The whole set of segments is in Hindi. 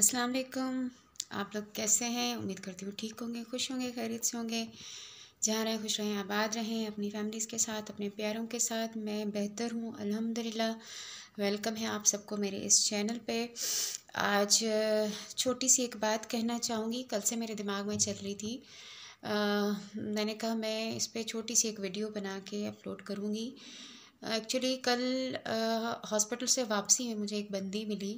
अस्सलाम वालेकुम आप लोग कैसे हैं उम्मीद करती हूँ ठीक होंगे खुश होंगे खैरियत से होंगे जहाँ रहें खुश रहें आबाद रहें अपनी फैमिलीज़ के साथ अपने प्यारों के साथ मैं बेहतर हूँ अल्हम्दुलिल्लाह वेलकम है आप सबको मेरे इस चैनल पे आज छोटी सी एक बात कहना चाहूँगी कल से मेरे दिमाग में चल रही थी आ, मैंने कहा मैं इस पर छोटी सी एक वीडियो बना के अपलोड करूँगी एक्चुअली कल हॉस्पिटल से वापसी में मुझे एक बंदी मिली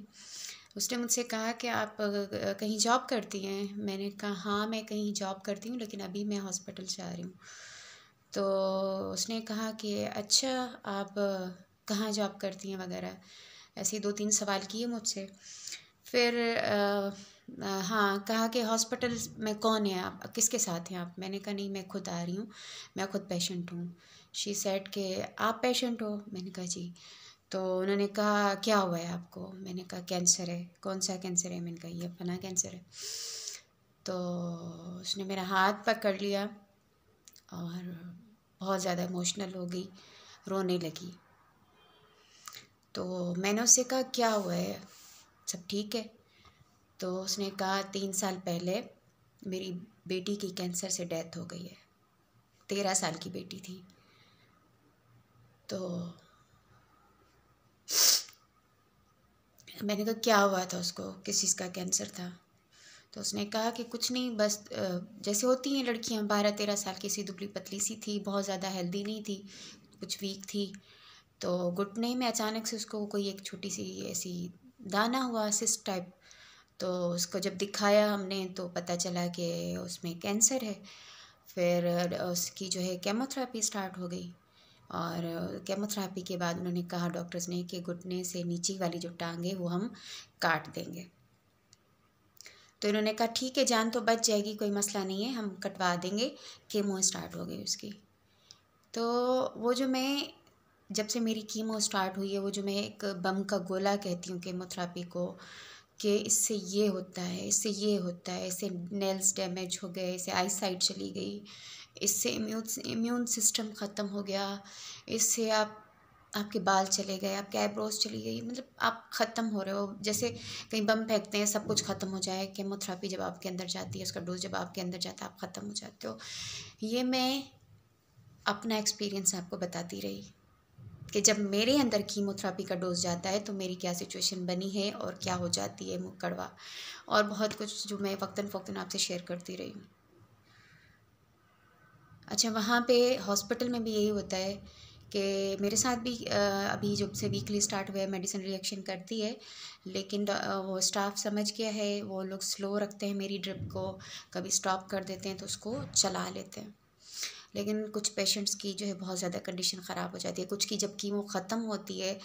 उसने मुझसे कहा कि आप कहीं जॉब करती हैं मैंने कहा हाँ मैं कहीं जॉब करती हूँ लेकिन अभी मैं हॉस्पिटल जा रही हूँ तो उसने कहा कि अच्छा आप कहाँ जॉब करती हैं वगैरह ऐसे दो तीन सवाल किए मुझसे फिर आ, आ, हाँ कहा कि हॉस्पिटल में कौन है आप किसके साथ हैं आप मैंने कहा नहीं मैं खुद आ रही हूँ मैं खुद पेशेंट हूँ शी सेट के आप पेशेंट हो मैंने कहा जी तो उन्होंने कहा क्या हुआ है आपको मैंने कहा कैंसर है कौन सा कैंसर है मैंने कहा ये अपना कैंसर है तो उसने मेरा हाथ पकड़ लिया और बहुत ज़्यादा इमोशनल हो गई रोने लगी तो मैंने उससे कहा क्या हुआ है सब ठीक है तो उसने कहा तीन साल पहले मेरी बेटी की कैंसर से डेथ हो गई है तेरह साल की बेटी थी तो मैंने कहा क्या हुआ था उसको किस चीज़ का कैंसर था तो उसने कहा कि कुछ नहीं बस जैसे होती हैं लड़कियां बारह तेरह साल की सी दुबली पतली सी थी बहुत ज़्यादा हेल्दी नहीं थी कुछ वीक थी तो घुटने में अचानक से उसको कोई एक छोटी सी ऐसी दाना हुआ सिस्ट टाइप तो उसको जब दिखाया हमने तो पता चला कि उसमें कैंसर है फिर उसकी जो है केमोथेरेपी स्टार्ट हो गई और केमोथेरेपी के बाद उन्होंने कहा डॉक्टर्स ने कि घुटने से नीचे वाली जो टांग है वो हम काट देंगे तो इन्होंने कहा ठीक है जान तो बच जाएगी कोई मसला नहीं है हम कटवा देंगे कीमो स्टार्ट हो गई उसकी तो वो जो मैं जब से मेरी कीमो स्टार्ट हुई है वो जो मैं एक बम का गोला कहती हूँ केमोथेरेपी को कि इससे ये होता है इससे ये होता है इससे नेल्स डैमेज हो गए इससे आई साइड चली गई इससे इम्यून इम्यून सिस्टम ख़त्म हो गया इससे आप आपके बाल चले गए आपके आईब्रोज चली गई मतलब आप ख़त्म हो रहे हो जैसे कहीं बम फेंकते हैं सब कुछ ख़त्म हो जाए केमोथेरापी जब आपके अंदर जाती है उसका डोज जब आपके अंदर जाता है आप ख़त्म हो जाते हो ये मैं अपना एक्सपीरियंस आपको बताती रही कि जब मेरे अंदर कीमोथेरापी का डोज जाता है तो मेरी क्या सिचुएशन बनी है और क्या हो जाती है कड़वा और बहुत कुछ जो मैं वक्ता फ़ोक्ता आपसे शेयर करती रही हूँ अच्छा वहाँ पे हॉस्पिटल में भी यही होता है कि मेरे साथ भी अभी जब से वीकली स्टार्ट हुआ है मेडिसिन रिएक्शन करती है लेकिन वो स्टाफ समझ गया है वो लोग स्लो रखते हैं मेरी ड्रिप को कभी स्टॉप कर देते हैं तो उसको चला लेते हैं लेकिन कुछ पेशेंट्स की जो है बहुत ज़्यादा कंडीशन ख़राब हो जाती है कुछ की जब कीमो ख़त्म होती है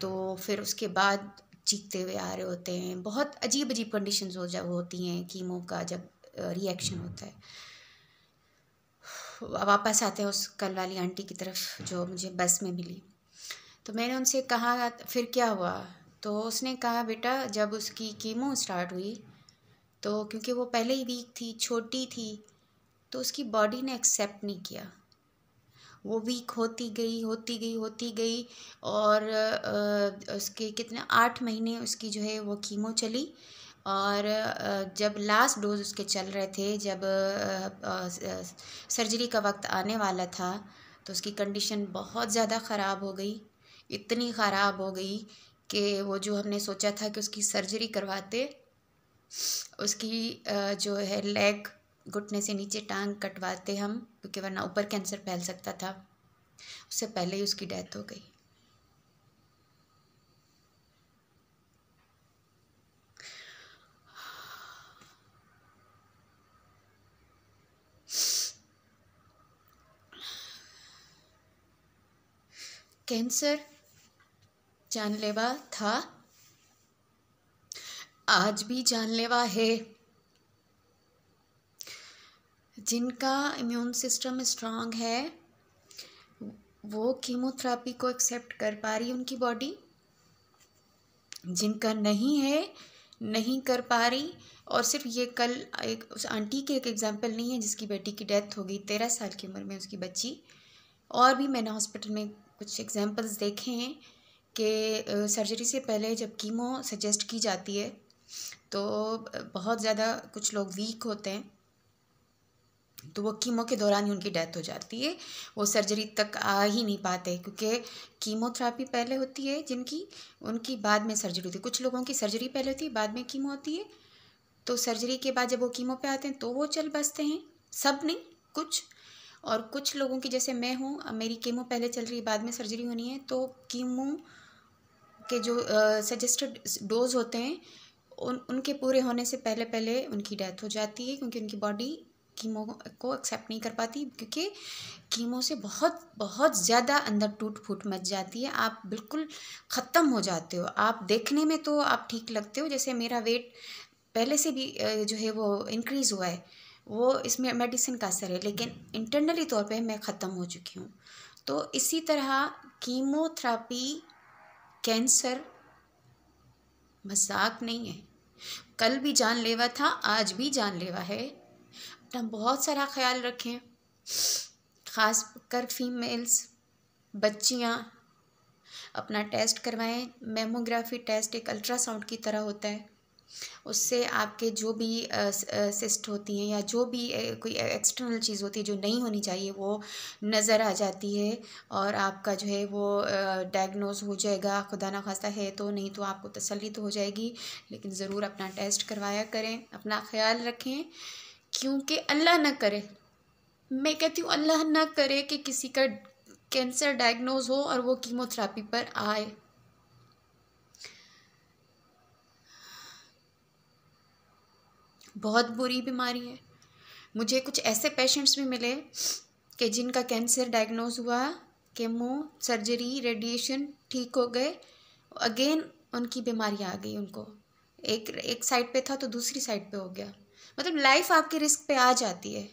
तो फिर उसके बाद चीखते हुए आ रहे होते हैं बहुत अजीब अजीब कंडीशन हो जा होती हैं कीमो का जब रिएक्शन होता है वापस आते हैं उस कल वाली आंटी की तरफ जो मुझे बस में मिली तो मैंने उनसे कहा फिर क्या हुआ तो उसने कहा बेटा जब उसकी कीमो स्टार्ट हुई तो क्योंकि वो पहले ही वीक थी छोटी थी तो उसकी बॉडी ने एक्सेप्ट नहीं किया वो वीक होती गई होती गई होती गई और उसके कितने आठ महीने उसकी जो है वो कीमो चली और जब लास्ट डोज़ उसके चल रहे थे जब सर्जरी का वक्त आने वाला था तो उसकी कंडीशन बहुत ज़्यादा ख़राब हो गई इतनी ख़राब हो गई कि वो जो हमने सोचा था कि उसकी सर्जरी करवाते उसकी जो है लेग घुटने से नीचे टांग कटवाते हम क्योंकि वरना ऊपर कैंसर फैल सकता था उससे पहले ही उसकी डेथ हो गई कैंसर जानलेवा था आज भी जानलेवा है जिनका इम्यून सिस्टम स्ट्रांग है वो कीमोथेरापी को एक्सेप्ट कर पा रही उनकी बॉडी जिनका नहीं है नहीं कर पा रही और सिर्फ ये कल एक उस आंटी के एक एग्ज़ाम्पल नहीं है जिसकी बेटी की डेथ हो गई तेरह साल की उम्र में उसकी बच्ची और भी मैंने हॉस्पिटल में कुछ एग्जांपल्स देखे हैं कि सर्जरी से पहले जब कीमो सजेस्ट की जाती है तो बहुत ज़्यादा कुछ लोग वीक होते हैं तो वो कीमो के दौरान ही उनकी डेथ हो जाती है वो सर्जरी तक आ ही नहीं पाते क्योंकि कीमोथेरापी पहले होती है जिनकी उनकी बाद में सर्जरी होती है कुछ लोगों की सर्जरी पहले होती है बाद में कीमो होती है तो सर्जरी के बाद जब वो कीमो पे आते हैं तो वो चल बसते हैं सब नहीं कुछ और कुछ लोगों की जैसे मैं हूँ मेरी कीमो पहले चल रही है बाद में सर्जरी होनी है तो कीमो के जो सजेस्टेड डोज होते हैं उन उनके पूरे होने से पहले पहले उनकी डेथ हो जाती है क्योंकि उनकी बॉडी कीमो को एक्सेप्ट नहीं कर पाती क्योंकि कीमो से बहुत बहुत ज़्यादा अंदर टूट फूट मच जाती है आप बिल्कुल ख़त्म हो जाते हो आप देखने में तो आप ठीक लगते हो जैसे मेरा वेट पहले से भी जो है वो इंक्रीज़ हुआ है वो इसमें मेडिसिन का असर है लेकिन इंटरनली तौर पे मैं ख़त्म हो चुकी हूँ तो इसी तरह कीमोथेरापी कैंसर मजाक नहीं है कल भी जानलेवा था आज भी जानलेवा है अपना बहुत सारा ख्याल रखें ख़ास कर फीमेल्स बच्चियाँ अपना टेस्ट करवाएं मेमोग्राफी टेस्ट एक अल्ट्रासाउंड की तरह होता है उससे आपके जो भी सिस्ट होती हैं या जो भी कोई एक्सटर्नल चीज़ होती है जो नहीं होनी चाहिए वो नज़र आ जाती है और आपका जो है वो डायग्नोज हो जाएगा खुदा ना खासा है तो नहीं तो आपको तसल्ली तो हो जाएगी लेकिन ज़रूर अपना टेस्ट करवाया करें अपना ख्याल रखें क्योंकि अल्लाह ना करे मैं कहती हूँ अल्लाह ना करे कि किसी का कैंसर डायग्नोज हो और वो कीमोथेरापी पर आए बहुत बुरी बीमारी है मुझे कुछ ऐसे पेशेंट्स भी मिले कि जिनका कैंसर डायग्नोज हुआ केमो सर्जरी रेडिएशन ठीक हो गए अगेन उनकी बीमारी आ गई उनको एक एक साइड पे था तो दूसरी साइड पे हो गया मतलब लाइफ आपके रिस्क पे आ जाती है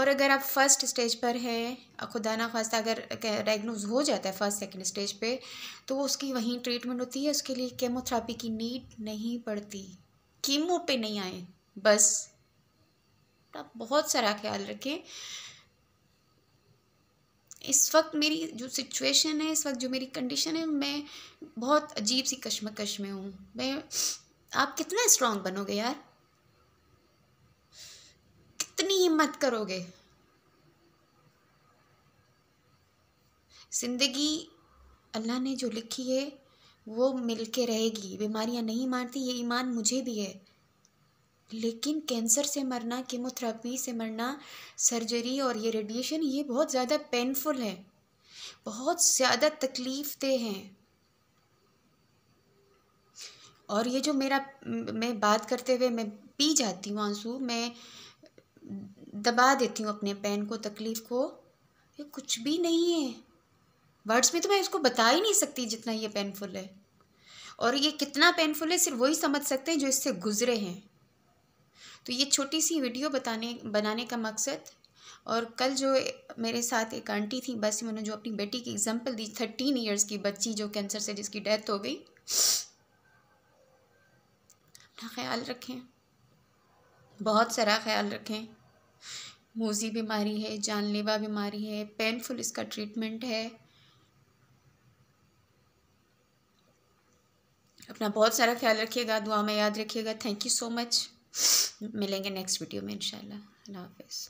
और अगर आप फर्स्ट स्टेज पर हैं खुदा ना खास्ता अगर डायग्नोज हो जाता है फर्स्ट सेकंड स्टेज पे तो उसकी वहीं ट्रीटमेंट होती है उसके लिए केमोथेरापी की नीड नहीं पड़ती कीमो पे नहीं आए बस आप बहुत सारा ख्याल रखें इस वक्त मेरी जो सिचुएशन है इस वक्त जो मेरी कंडीशन है मैं बहुत अजीब सी कश्मकश में हूँ मैं आप कितना स्ट्रांग बनोगे यार कितनी हिम्मत करोगे जिंदगी अल्लाह ने जो लिखी है वो मिल के रहेगी बीमारियाँ नहीं मारती ये ईमान मुझे भी है लेकिन कैंसर से मरना कीमोथेरापी से मरना सर्जरी और ये रेडिएशन ये बहुत ज़्यादा पेनफुल है बहुत ज़्यादा तकलीफ दे हैं और ये जो मेरा मैं बात करते हुए मैं पी जाती हूँ आंसू मैं दबा देती हूँ अपने पेन को तकलीफ़ को ये कुछ भी नहीं है वर्ड्स में तो मैं उसको बता ही नहीं सकती जितना ये पेनफुल है और ये कितना पेनफुल है सिर्फ वही समझ सकते हैं जो इससे गुजरे हैं तो ये छोटी सी वीडियो बताने बनाने का मकसद और कल जो मेरे साथ एक आंटी थी बस मैंने जो अपनी बेटी की एग्जांपल दी थर्टीन इयर्स की बच्ची जो कैंसर से जिसकी डेथ हो गई अपना ख्याल रखें बहुत सारा ख्याल रखें मोजी बीमारी है जानलेवा बीमारी है पेनफुल इसका ट्रीटमेंट है अपना बहुत सारा ख्याल रखिएगा दुआ में याद रखिएगा थैंक यू सो मच मिलेंगे नेक्स्ट वीडियो में इंशाल्लाह अल्लाह हाफिज़